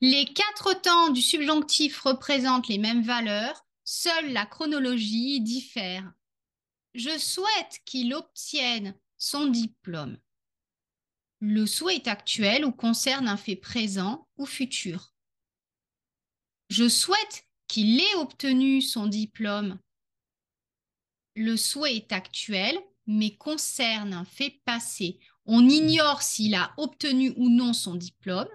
Les quatre temps du subjonctif représentent les mêmes valeurs, seule la chronologie diffère. Je souhaite qu'il obtienne son diplôme. Le souhait est actuel ou concerne un fait présent ou futur. Je souhaite qu'il ait obtenu son diplôme. Le souhait est actuel, mais concerne un fait passé. On ignore s'il a obtenu ou non son diplôme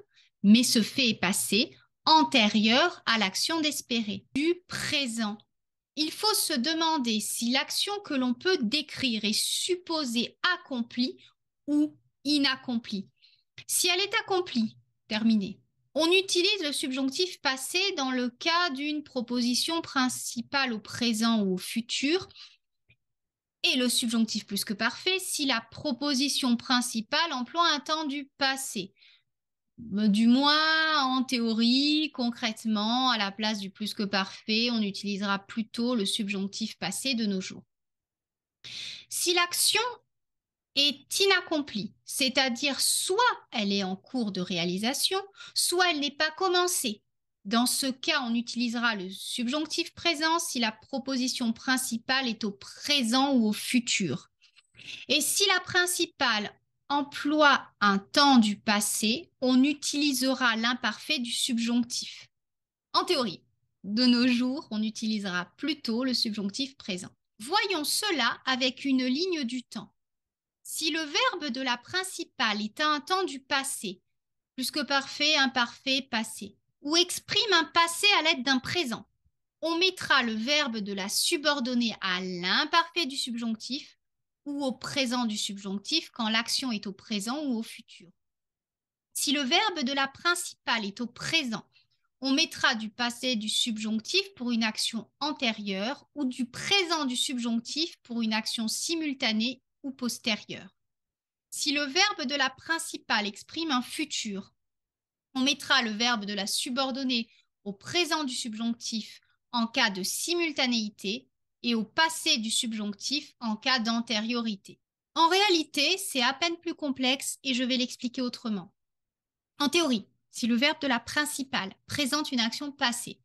mais ce fait est passé antérieur à l'action d'espérer, du présent. Il faut se demander si l'action que l'on peut décrire est supposée accomplie ou inaccomplie. Si elle est accomplie, terminée. On utilise le subjonctif passé dans le cas d'une proposition principale au présent ou au futur, et le subjonctif plus que parfait si la proposition principale emploie un temps du passé. Euh, du moins en théorie, concrètement, à la place du plus que parfait, on utilisera plutôt le subjonctif passé de nos jours. Si l'action est inaccomplie, c'est-à-dire soit elle est en cours de réalisation, soit elle n'est pas commencée. Dans ce cas, on utilisera le subjonctif présent si la proposition principale est au présent ou au futur. Et si la principale emploie un temps du passé, on utilisera l'imparfait du subjonctif. En théorie, de nos jours, on utilisera plutôt le subjonctif présent. Voyons cela avec une ligne du temps. Si le verbe de la principale est un temps du passé, plus que parfait, imparfait, passé, ou exprime un passé à l'aide d'un présent, on mettra le verbe de la subordonnée à l'imparfait du subjonctif ou au présent du subjonctif quand l'action est au présent ou au futur. Si le verbe de la principale est au présent, on mettra du passé du subjonctif pour une action antérieure ou du présent du subjonctif pour une action simultanée ou postérieure. Si le verbe de la principale exprime un futur, on mettra le verbe de la subordonnée au présent du subjonctif en cas de simultanéité et au passé du subjonctif en cas d'antériorité. En réalité, c'est à peine plus complexe et je vais l'expliquer autrement. En théorie, si le verbe de la principale présente une action passée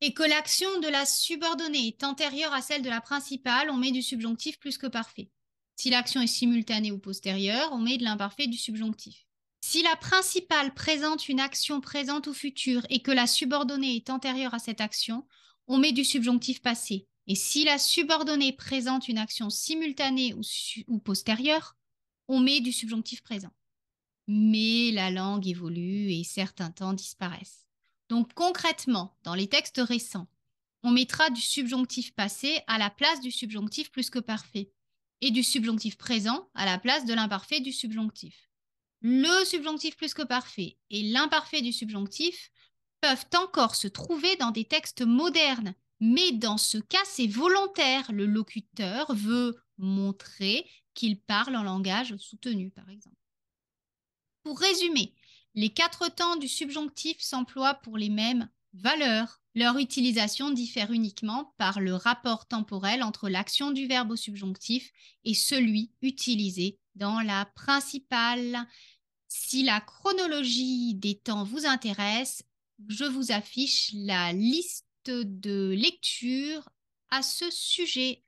et que l'action de la subordonnée est antérieure à celle de la principale, on met du subjonctif plus que parfait. Si l'action est simultanée ou postérieure, on met de l'imparfait du subjonctif. Si la principale présente une action présente ou future et que la subordonnée est antérieure à cette action, on met du subjonctif passé. Et si la subordonnée présente une action simultanée ou, postérieure, on met du subjonctif présent. Mais la langue évolue et certains temps disparaissent. Donc concrètement, dans les textes récents, on mettra du subjonctif passé à la place du subjonctif plus que parfait et du subjonctif présent à la place de l'imparfait du subjonctif. Le subjonctif plus que parfait et l'imparfait du subjonctif peuvent encore se trouver dans des textes modernes mais dans ce cas, c'est volontaire. Le locuteur veut montrer qu'il parle en langage soutenu, par exemple. Pour résumer, les quatre temps du subjonctif s'emploient pour les mêmes valeurs. Leur utilisation diffère uniquement par le rapport temporel entre l'action du verbe au subjonctif et celui utilisé dans la principale. Si la chronologie des temps vous intéresse, je vous affiche la liste de lecture à ce sujet.